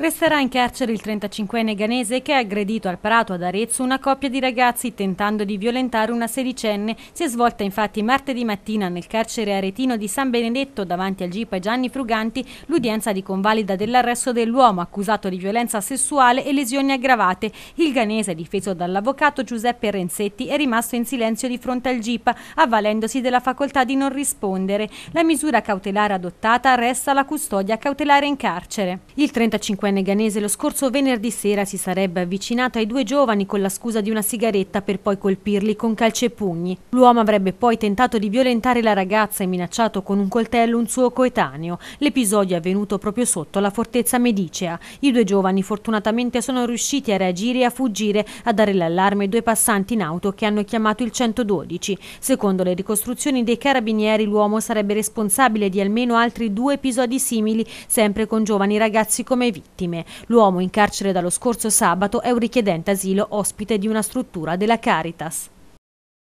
Resterà in carcere il 35enne ganese che ha aggredito al Prato ad Arezzo una coppia di ragazzi tentando di violentare una sedicenne. Si è svolta infatti martedì mattina nel carcere aretino di San Benedetto davanti al GIP Gianni Fruganti l'udienza di convalida dell'arresto dell'uomo accusato di violenza sessuale e lesioni aggravate. Il ganese, difeso dall'avvocato Giuseppe Renzetti, è rimasto in silenzio di fronte al GIP, avvalendosi della facoltà di non rispondere. La misura cautelare adottata resta la custodia cautelare in carcere. Il 35 veneganese lo scorso venerdì sera si sarebbe avvicinato ai due giovani con la scusa di una sigaretta per poi colpirli con calce e pugni. L'uomo avrebbe poi tentato di violentare la ragazza e minacciato con un coltello un suo coetaneo. L'episodio è avvenuto proprio sotto la fortezza medicea. I due giovani fortunatamente sono riusciti a reagire e a fuggire, a dare l'allarme ai due passanti in auto che hanno chiamato il 112. Secondo le ricostruzioni dei carabinieri l'uomo sarebbe responsabile di almeno altri due episodi simili, sempre con giovani ragazzi come vittime vittime. L'uomo in carcere dallo scorso sabato è un richiedente asilo ospite di una struttura della Caritas.